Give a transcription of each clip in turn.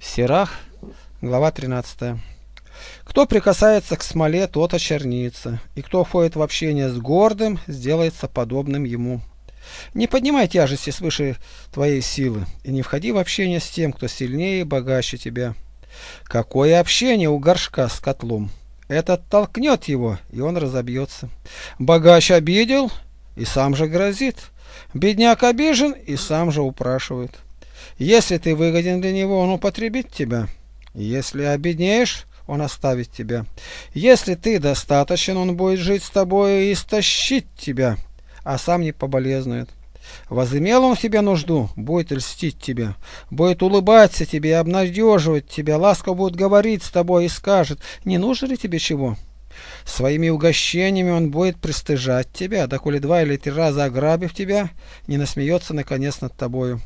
Сирах, глава 13. Кто прикасается к смоле, тот очернится, и кто входит в общение с гордым, сделается подобным ему. Не поднимай тяжести свыше твоей силы, и не входи в общение с тем, кто сильнее и богаче тебя. Какое общение у горшка с котлом? Это толкнет его, и он разобьется. Богач обидел, и сам же грозит. Бедняк обижен, и сам же упрашивает. Если ты выгоден для него, он употребит тебя. Если обеднеешь, он оставит тебя. Если ты достаточен, он будет жить с тобой и истощить тебя, а сам не поболезнует. Возымел он в тебя нужду, будет льстить тебе, будет улыбаться тебе, обнадеживать тебя, ласко будет говорить с тобой и скажет, не нужно ли тебе чего? Своими угощениями он будет пристыжать тебя, доколе два или три раза ограбив тебя, не насмеется наконец над тобою.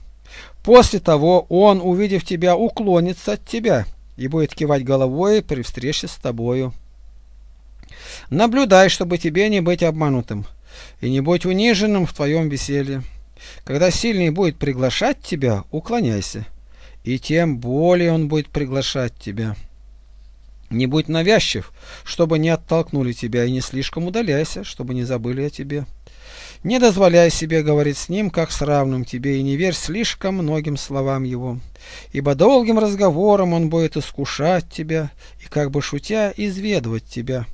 После того он, увидев тебя, уклонится от тебя и будет кивать головой при встрече с тобою. Наблюдай, чтобы тебе не быть обманутым и не быть униженным в твоем веселье. Когда сильный будет приглашать тебя, уклоняйся, и тем более он будет приглашать тебя. Не будь навязчив, чтобы не оттолкнули тебя, и не слишком удаляйся, чтобы не забыли о тебе. Не дозволяй себе говорить с ним, как с равным тебе, и не верь слишком многим словам его, ибо долгим разговором он будет искушать тебя и, как бы шутя, изведывать тебя.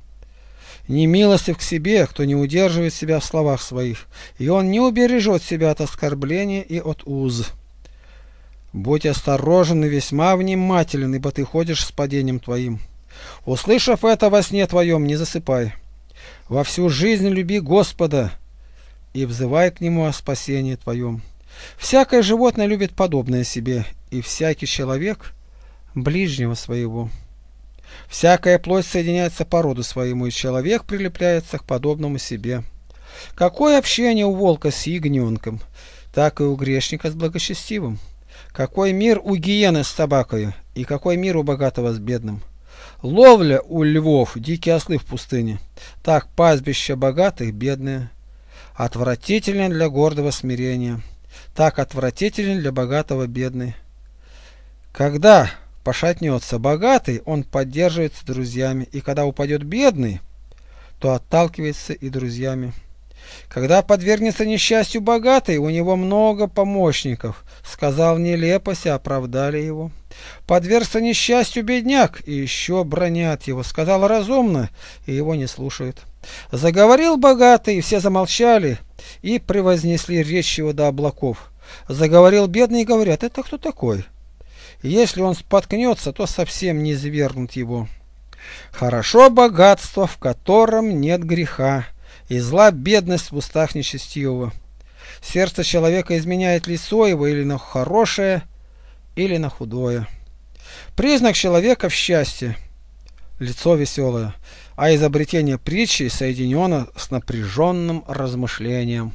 Не милостив к себе, кто не удерживает себя в словах своих, и он не убережет себя от оскорбления и от уз. Будь осторожен и весьма внимателен, ибо ты ходишь с падением твоим. Услышав это во сне твоем, не засыпай. Во всю жизнь люби Господа, — и взывай к нему о спасении твоем. Всякое животное любит подобное себе, и всякий человек – ближнего своего. Всякая плоть соединяется по роду своему, и человек прилепляется к подобному себе. Какое общение у волка с ягненком, так и у грешника с благочестивым. Какой мир у гиены с собакой, и какой мир у богатого с бедным. Ловля у львов, дикие ослы в пустыне. Так пастбище богатых, бедное. Отвратителен для гордого смирения, так отвратителен для богатого бедный. Когда пошатнется богатый, он поддерживается друзьями, и когда упадет бедный, то отталкивается и друзьями. Когда подвергнется несчастью богатый, у него много помощников. Сказал нелепость, и оправдали его. Подвергся несчастью бедняк, и еще бронят его. Сказал разумно, и его не слушают. Заговорил богатый, и все замолчали и превознесли речь его до облаков. Заговорил бедный и говорят, это кто такой? Если он споткнется, то совсем не извергнут его. Хорошо богатство, в котором нет греха, и зла бедность в устах нечестивого. Сердце человека изменяет лицо его или на хорошее, или на худое. Признак человека в счастье – лицо веселое, а изобретение притчи соединено с напряженным размышлением.